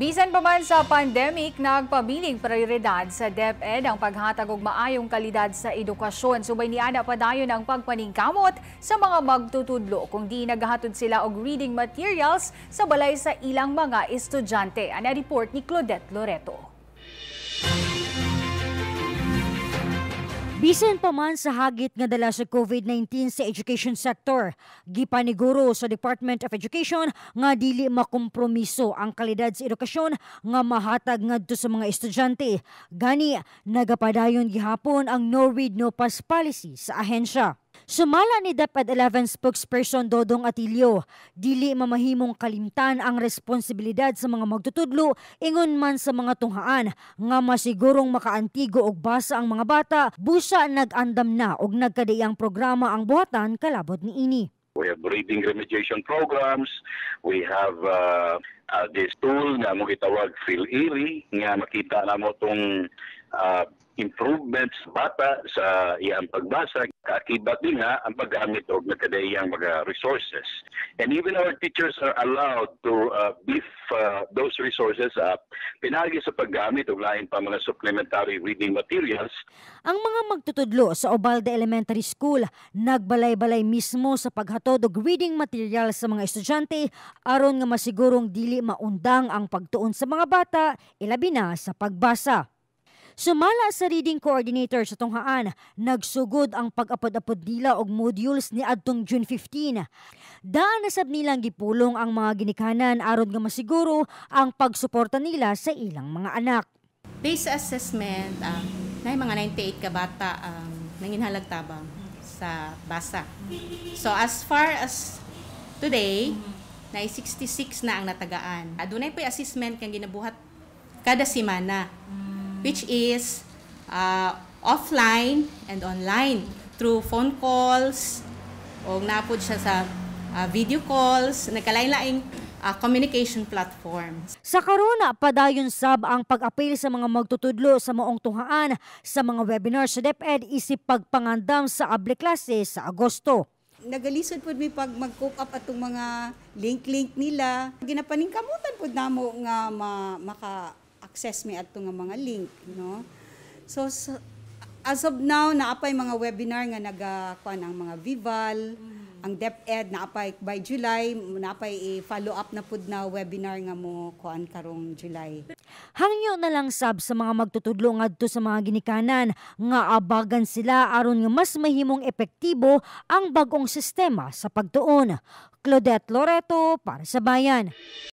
Bisan pa man sa pandemic, nagpabiling prioridad sa DepEd ang paghatag og maayong kalidad sa edukasyon. Subay niana pa dayon ang pagpaningkamot sa mga magtutudlo kung di naghatod sila og reading materials sa balay sa ilang mga estudyante. Ana report ni Claudette Loreto. Bisan pa man sa hagit nga dala sa COVID-19 sa education sector, gipaniguro sa Department of Education nga dili makompromiso ang kalidad sa edukasyon nga mahatag ngadto sa mga estudyante. Gani nagapadayon gihapon ang no read no pass policy sa ahensya. Sumala ni DepEd 11 spokesperson Dodong Atilio, dili mamahimong kalimtan ang responsibilidad sa mga magtutudlo ingon man sa mga tunghaan nga masigurong makaantigo og basa ang mga bata busa nagandam na og nagkadiyang programa ang buhatan kalabot ni ini. We have reading remediation programs. We have uh, uh, this tool na mo gitawag Feel Eerie nga makita na mo tong uh, improvements bata sa iyang pagbasa, kaakibat din nga ang paggamit og nakadayang mga resources. And even our teachers are allowed to uh, beef uh, those resources up pinagi sa paggamit og lain pa mga supplementary reading materials. Ang mga magtutudlo sa Obalde Elementary School nagbalay-balay mismo sa paghatod og reading material sa mga estudyante aron nga masigurong dili maundang ang pagtuon sa mga bata ilabi na sa pagbasa. Sumala sa reading coordinator sa tunghaan, nagsugod ang pag-apod-apod nila og modules ni adtong June 15. Daan nasab nilang gipulong ang mga ginikanan aron nga masiguro ang pagsuporta nila sa ilang mga anak. Based assessment, um, na mga 98 ka bata ang um, nanginhalag tabang sa basa. So as far as today, na 66 na ang natagaan. Adunay po assessment kang ginabuhat kada semana which is uh, offline and online through phone calls o napod siya sa uh, video calls, nagkalain-laing uh, communication platforms. Sa karuna, padayon sab ang pag-apil sa mga magtutudlo sa maong tuhaan sa mga webinar sa DepEd isip pagpangandam sa able klase sa Agosto nagalisod pod mi pag mag-cope up atong mga link-link nila. Ginapaningkamutan pod namo nga ma, maka access mi adto nga mga link no so, so as of now naapay mga webinar nga naga kuan ang mga Vival mm. ang DepEd naapay by July naapay i-follow up na pud na webinar nga mo kuan karong July Hangyo na lang sab sa mga magtutudlo ngadto sa mga ginikanan nga abagan sila aron nga mas mahimong epektibo ang bagong sistema sa pagtuon Claudette Loreto para sa bayan